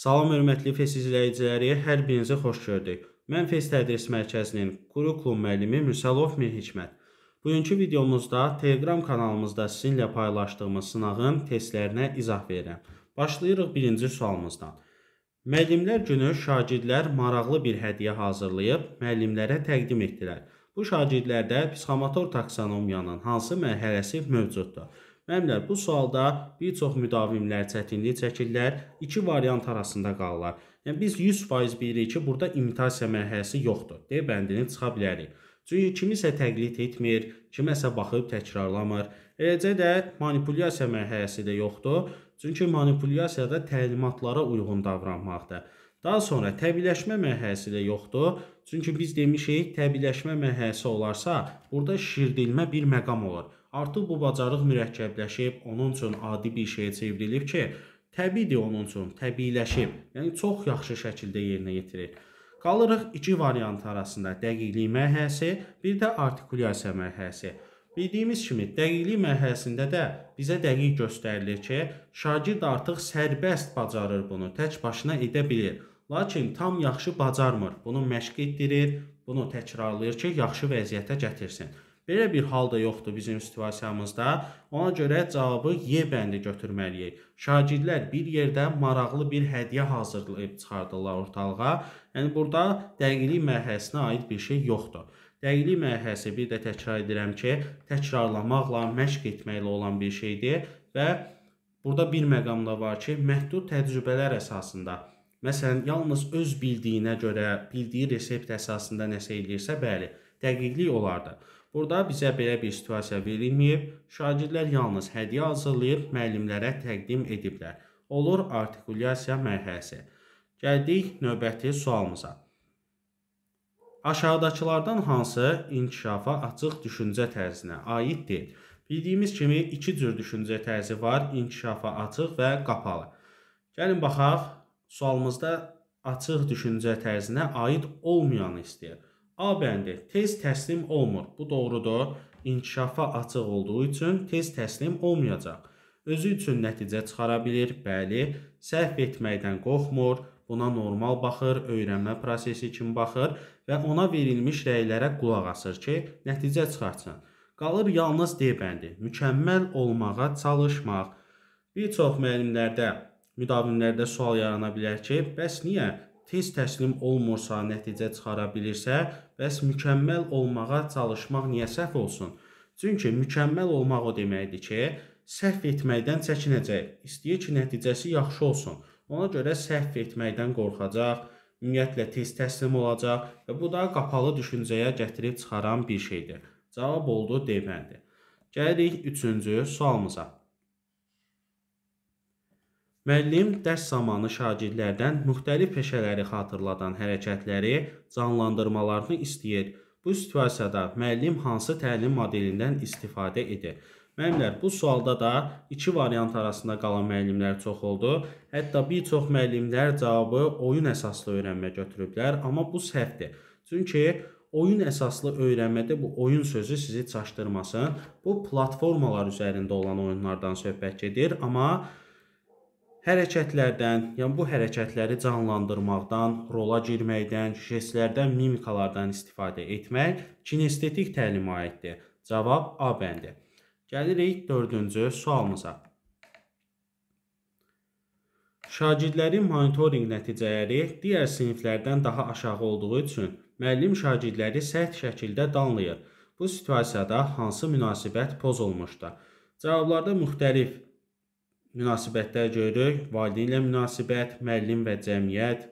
Salam hörmətli FES izləyiciləri, hər birinizə xoş gördük. Mən FES Tədris Mərkəzinin Qurikulum müəllimi Müsəlov Mirhikmət. Bugünkü videomuzda Telegram kanalımızda sizinlə paylaşdığımız sınağın testlərinə izah verirəm. Başlayırıq birinci sualımızdan. Müəllimlər günü şagirdlər maraqlı bir hədiyyə hazırlayıb müəllimlərə təqdim etdilər. Bu şagirdlərdə psixomotor taksonomiyanın hansı mərhələsi mövcuddur? Müəllimlər, bu sualda bir çox müdavimlər çətinlik çəkirlər, iki variant arasında qalırlar. Yəni biz 100% bilirik ki, burada imitasiya mərhələsi yoxdur. D bəndini çıxa bilərik. Çünki kimisə təqlid etmir, kiməsə baxıb təkrarlamır. Eləcə də manipulyasiya mərhələsi də yoxdur. Çünki manipulyasiyada təlimatlara uyğun davranmaqdır. Daha sonra təbiləşmə mərhələsi də yoxdur. Çünki biz demişik, təbiləşmə mərhələsi olarsa, burada şirdilmə bir məqam olur. Artıq bu bacarıq mürəkkəbləşib, onun üçün adi bir şeyə çevrilib ki, təbiidir onun üçün, təbiiləşib. Yəni çox yaxşı şəkildə yerinə yetirir. Qalırıq iki variant arasında dəqiqlik məhəsi, bir də artikulyasiya məhəsi. Bildiyimiz kimi dəqiqlik mərhələsində də bizə dəqiq göstərilir ki, şagird artıq sərbəst bacarır bunu, tək başına edə bilir. Lakin tam yaxşı bacarmır. Bunu məşq etdirir, bunu təkrarlayır ki, yaxşı vəziyyətə gətirsin. Belə bir hal da yoxdur bizim situasiyamızda. Ona görə cavabı Y bəndi götürməliyik. Şagirdlər bir yerdə maraqlı bir hədiyyə hazırlayıb çıxardılar ortalığa. Yəni burada dəqiqlik mərhələsinə aid bir şey yoxdur. Dəqiqlik mərhələsi bir də təkrar edirəm ki, təkrarlamaqla, məşq etməklə olan bir şeydir və burada bir məqam da var ki, məhdud təcrübələr əsasında Məsələn, yalnız öz bildiyinə görə, bildiyi resept əsasında nəsə eləyirsə, bəli, dəqiqlik olardı. Burada bizə belə bir situasiya verilməyib. Şagirdlər yalnız hədiyyə hazırlayıb müəllimlərə təqdim ediblər. Olur artikulyasiya mərhələsi. Gəldik növbəti sualımıza. Aşağıdakılardan hansı inkişafa açıq düşüncə tərzinə aid deyil? Bildiyimiz kimi iki cür düşüncə tərzi var: inkişafa açıq və qapalı. Gəlin baxaq, sualımızda açıq düşüncə tərzinə aid olmayanı istəyir. A bəndi tez təslim olmur. Bu doğrudur. İnkişafa açıq olduğu üçün tez təslim olmayacaq. Özü üçün nəticə çıxara bilir, bəli, səhv etməkdən qorxmur, buna normal baxır, öyrənmə prosesi kimi baxır və ona verilmiş rəylərə qulaq asır ki, nəticə çıxartsın. Qalır yalnız D bəndi. Mükəmməl olmağa çalışmaq. Bir çox müəllimlərdə müdavimlərdə sual yarana bilər ki, bəs niyə tez təslim olmursa, nəticə çıxara bilirsə, bəs mükəmməl olmağa çalışmaq niyə səhv olsun? Çünki mükəmməl olmaq o deməkdir ki, səhv etməkdən çəkinəcək, istəyir ki, nəticəsi yaxşı olsun. Ona görə səhv etməkdən qorxacaq, ümumiyyətlə tez təslim olacaq və bu da qapalı düşüncəyə gətirib çıxaran bir şeydir. Cavab oldu D bəndi. Gəlirik 3-cü sualımıza. Müəllim dərs zamanı şagirdlərdən müxtəlif peşələri xatırladan hərəkətləri, canlandırmalarını istəyir. Bu situasiyada müəllim hansı təlim modelindən istifadə edir? Müəllimlər, bu sualda da iki variant arasında qalan müəllimlər çox oldu. Hətta bir çox müəllimlər cavabı oyun əsaslı öyrənmə götürüblər, amma bu səhvdir. Çünki oyun əsaslı öyrənmədə bu oyun sözü sizi çaşdırmasın. Bu platformalar üzərində olan oyunlardan söhbət gedir, amma hərəkətlərdən, yəni bu hərəkətləri canlandırmaqdan, rola girməkdən, jestlərdən, mimikalardan istifadə etmək kinestetik təlimə aiddir. Cavab A bəndi. Gəlirik 4-cü sualımıza. Şagirdlərin monitorinq nəticələri digər siniflərdən daha aşağı olduğu üçün müəllim şagirdləri sərt şəkildə danlayır. Bu situasiyada hansı münasibət pozulmuşdur? Cavablarda müxtəlif münasibətlər görürük. Valideyn ilə münasibət, müəllim və cəmiyyət,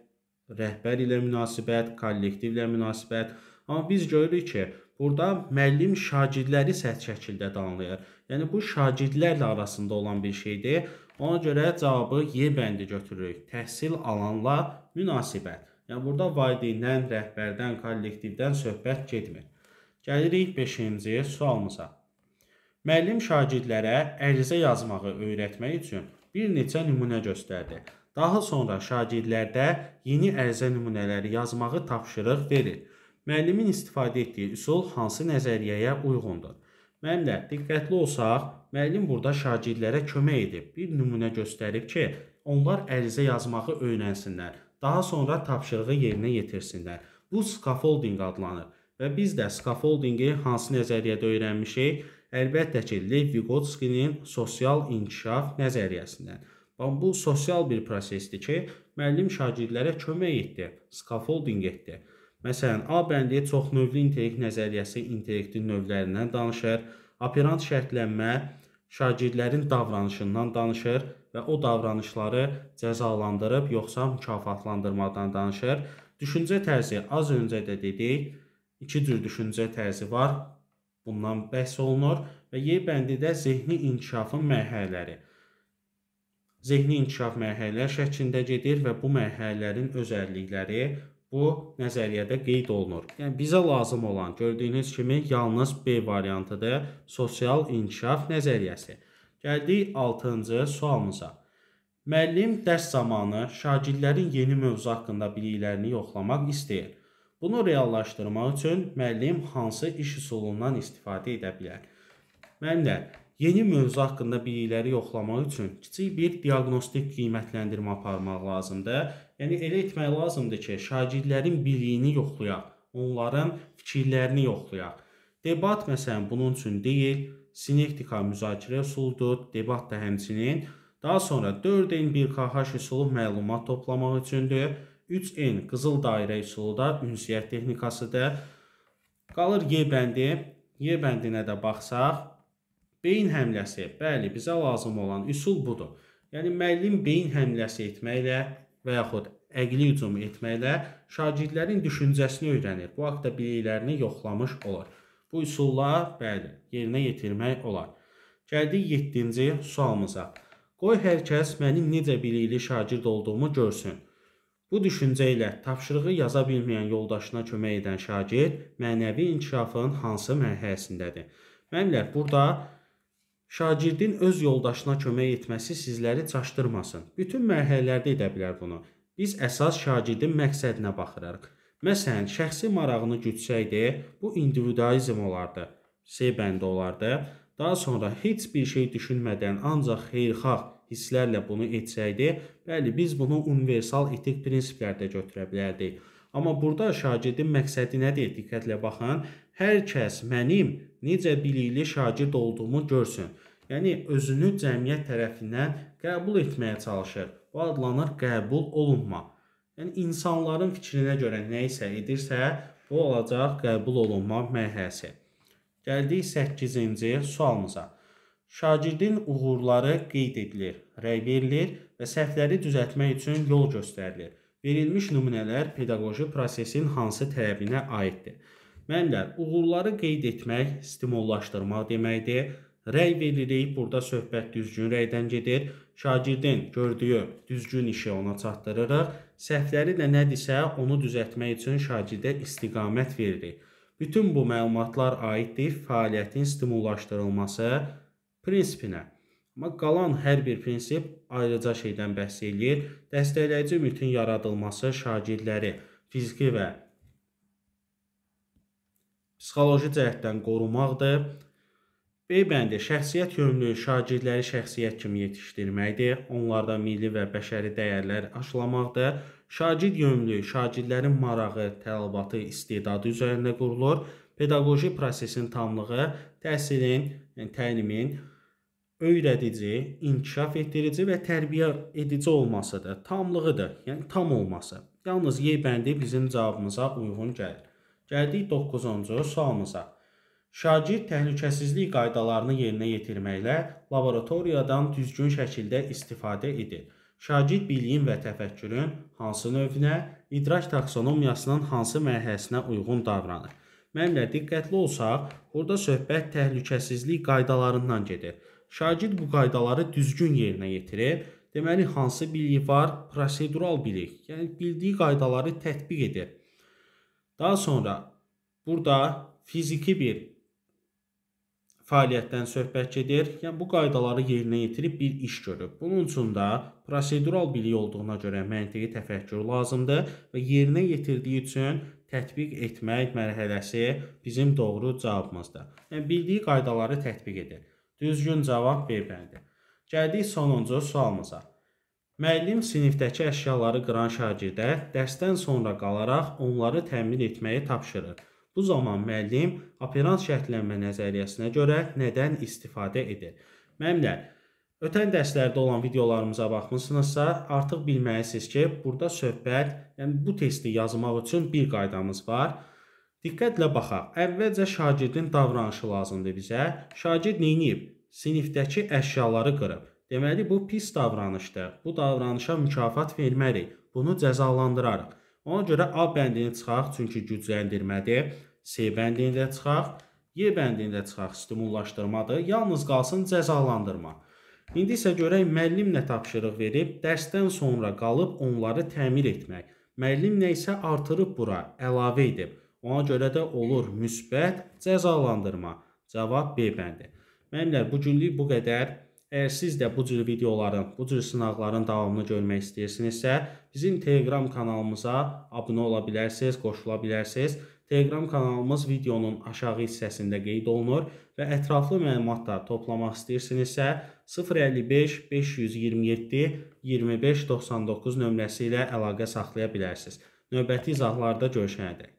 rəhbər ilə münasibət, kollektiv ilə münasibət. Amma biz görürük ki, burada müəllim şagirdləri sərt şəkildə danlayır. Yəni bu şagirdlərlə arasında olan bir şeydir. Ona görə cavabı Y bəndi götürürük. Təhsil alanla münasibət. Yəni burada valideynlərdən, rəhbərdən, kollektivdən söhbət getmir. Gəlirik 5-ci sualımıza. Müəllim şagirdlərə ərizə yazmağı öyrətmək üçün bir neçə nümunə göstərdi. Daha sonra şagirdlərdə yeni ərizə nümunələri yazmağı tapşırıq verir. Müəllimin istifadə etdiyi üsul hansı nəzəriyyəyə uyğundur? Müəllimlər, diqqətli olsaq, müəllim burada şagirdlərə kömək edib. Bir nümunə göstərib ki, onlar ərizə yazmağı öyrənsinlər. Daha sonra tapşırığı yerinə yetirsinlər. Bu scaffolding adlanır və biz də scaffoldingi hansı nəzəriyyədə öyrənmişik? əlbəttə ki, Lev Vygotskynin sosial inkişaf nəzəriyyəsindən. Bu sosial bir prosesdir ki, müəllim şagirdlərə kömək etdi, scaffolding etdi. Məsələn, A bəndi çoxnövlü intellekt nəzəriyyəsi intellektin növlərindən danışır. Operant şərtlənmə şagirdlərin davranışından danışır və o davranışları cəzalandırıb yoxsa mükafatlandırmadan danışır. Düşüncə tərzi az öncə də dedik, iki cür düşüncə tərzi var bundan bəhs olunur və Y bəndidə zehni inkişafın mərhələləri zehni inkişaf mərhələlər şəklində gedir və bu mərhalələrin özəllikləri bu nəzəriyyədə qeyd olunur. Yəni bizə lazım olan gördüyünüz kimi yalnız B variantıdır. Sosial inkişaf nəzəriyyəsi. Gəldik 6-cı sualımıza. Müəllim dərs zamanı şagirdlərin yeni mövzu haqqında biliklərini yoxlamaq istəyir. Bunu reallaşdırmaq üçün müəllim hansı iş üsulundan istifadə edə bilər? Müəllimlər, yeni mövzu haqqında bilikləri yoxlamaq üçün kiçik bir diaqnostik qiymətləndirmə aparmaq lazımdır. Yəni elə etmək lazımdır ki, şagirdlərin biliyini yoxlayaq, onların fikirlərini yoxlayaq. Debat məsələn bunun üçün deyil, sinektika müzakirə üsuludur, debat da həmçinin. Daha sonra 4N1KH üsulu məlumat toplamaq üçündür. 3N qızıl dairə üsulu da ünsiyyət texnikasıdır. Qalır Y bəndi. Y bəndinə də baxsaq, beyin həmləsi. Bəli, bizə lazım olan üsul budur. Yəni müəllim beyin həmləsi etməklə və yaxud əqli hücumu etməklə şagirdlərin düşüncəsini öyrənir. Bu haqda biliklərini yoxlamış olar. Bu üsullar bəli, yerinə yetirmək olar. Gəldik 7-ci sualımıza. Qoy hər kəs mənim necə bilikli şagird olduğumu görsün. Bu düşüncə ilə tapşırığı yaza bilməyən yoldaşına kömək edən şagird mənəvi inkişafın hansı mərhələsindədir? Müəllimlər, burada şagirdin öz yoldaşına kömək etməsi sizləri çaşdırmasın. Bütün mərhələlərdə edə bilər bunu. Biz əsas şagirdin məqsədinə baxırıq. Məsələn, şəxsi marağını gütsəydi, bu individualizm olardı, C bəndi olardı. Daha sonra heç bir şey düşünmədən ancaq xeyirxah hisslərlə bunu etsəydi, bəli biz bunu universal etik prinsiplərdə götürə bilərdik. Amma burada şagirdin məqsədi nədir? Diqqətlə baxın. Hər kəs mənim necə bilikli şagird olduğumu görsün. Yəni özünü cəmiyyət tərəfindən qəbul etməyə çalışır. Bu adlanır qəbul olunma. Yəni insanların fikrinə görə nə isə edirsə, bu olacaq qəbul olunma mərhələsi. Gəldik 8-ci sualımıza. Şagirdin uğurları qeyd edilir, rəy verilir və səhvləri düzəltmək üçün yol göstərilir. Verilmiş nümunələr pedaqoji prosesin hansı tələbinə aiddir? Müəllimlər, uğurları qeyd etmək stimullaşdırmaq deməkdir. Rəy veririk, burada söhbət düzgün rəydən gedir. Şagirdin gördüyü düzgün işi ona çatdırırıq. Səhvləri də nədirsə, onu düzəltmək üçün şagirdə istiqamət veririk. Bütün bu məlumatlar aiddir fəaliyyətin stimullaşdırılması prinsipinə. Amma qalan hər bir prinsip ayrıca şeydən bəhs eləyir. Dəstəkləyici mühitin yaradılması şagirdləri fiziki və psixoloji cəhətdən qorumaqdır. B bəndi şəxsiyyət yönlü şagirdləri şəxsiyyət kimi yetişdirməkdir. Onlarda milli və bəşəri dəyərlər aşılamaqdır. Şagird yönlü şagirdlərin marağı, tələbatı, istedadı üzərində qurulur. Pedaqoji prosesin tamlığı təhsilin, yəni təlimin öyrədici, inkişaf etdirici və tərbiyə edici olmasıdır. Tamlığıdır, yəni tam olması. Yalnız Y bəndi bizim cavabımıza uyğun gəlir. Gəldik 9-cu sualımıza. Şagird təhlükəsizlik qaydalarını yerinə yetirməklə laboratoriyadan düzgün şəkildə istifadə edir şagird biliyin və təfəkkürün hansı növünə, idrak taksonomiyasının hansı mərhələsinə uyğun davranır. Mənimlə diqqətli olsaq, burada söhbət təhlükəsizlik qaydalarından gedir. Şagird bu qaydaları düzgün yerinə yetirir. Deməli, hansı bilik var? Prosedural bilik. Yəni bildiyi qaydaları tətbiq edir. Daha sonra burada fiziki bir fəaliyyətdən söhbət gedir. Yəni bu qaydaları yerinə yetirib bir iş görüb. Bunun üçün də prosedural bilik olduğuna görə məntiqi təfəkkür lazımdır və yerinə yetirdiyi üçün tətbiq etmək mərhələsi bizim doğru cavabımızdır. Yəni bildiyi qaydaları tətbiq edir. Düzgün cavab B bəndi. Gəldik sonuncu sualımıza. Müəllim sinifdəki əşyaları qıran şagirdə dərsdən sonra qalaraq onları təmin etməyi tapşırır. Bu zaman müəllim operant şərtlənmə nəzəriyyəsinə görə nədən istifadə edir? Müəllimlər, ötən dərslərdə olan videolarımıza baxmısınızsa, artıq bilməlisiniz ki, burada söhbət, yəni bu testi yazmaq üçün bir qaydamız var. Diqqətlə baxaq. Əvvəlcə şagirdin davranışı lazımdır bizə. Şagird neyniyib? Sinifdəki əşyaları qırıb. Deməli bu pis davranışdır. Bu davranışa mükafat vermərik. Bunu cəzalandırarıq. Ona görə A bəndini çıxaq, çünki gücləndirmədir. C bəndini də çıxaq, Y bəndini də çıxaq, stimullaşdırmadır. Yalnız qalsın cəzalandırma. İndi isə görək müəllim nə tapşırıq verib, dərsdən sonra qalıb onları təmir etmək. Müəllim nə isə artırıb bura, əlavə edib. Ona görə də olur müsbət cəzalandırma. Cavab B bəndi. Müəllimlər, bu günlük bu qədər. Əgər siz də bu cür videoların, bu cür sınaqların davamını görmək istəyirsinizsə, bizim Telegram kanalımıza abunə ola bilərsiniz, qoşula bilərsiniz. Telegram kanalımız videonun aşağı hissəsində qeyd olunur və ətraflı məlumatlar toplamaq istəyirsinizsə 055 527 2599 nömrəsi ilə əlaqə saxlaya bilərsiniz. Növbəti izahlarda görüşənədək.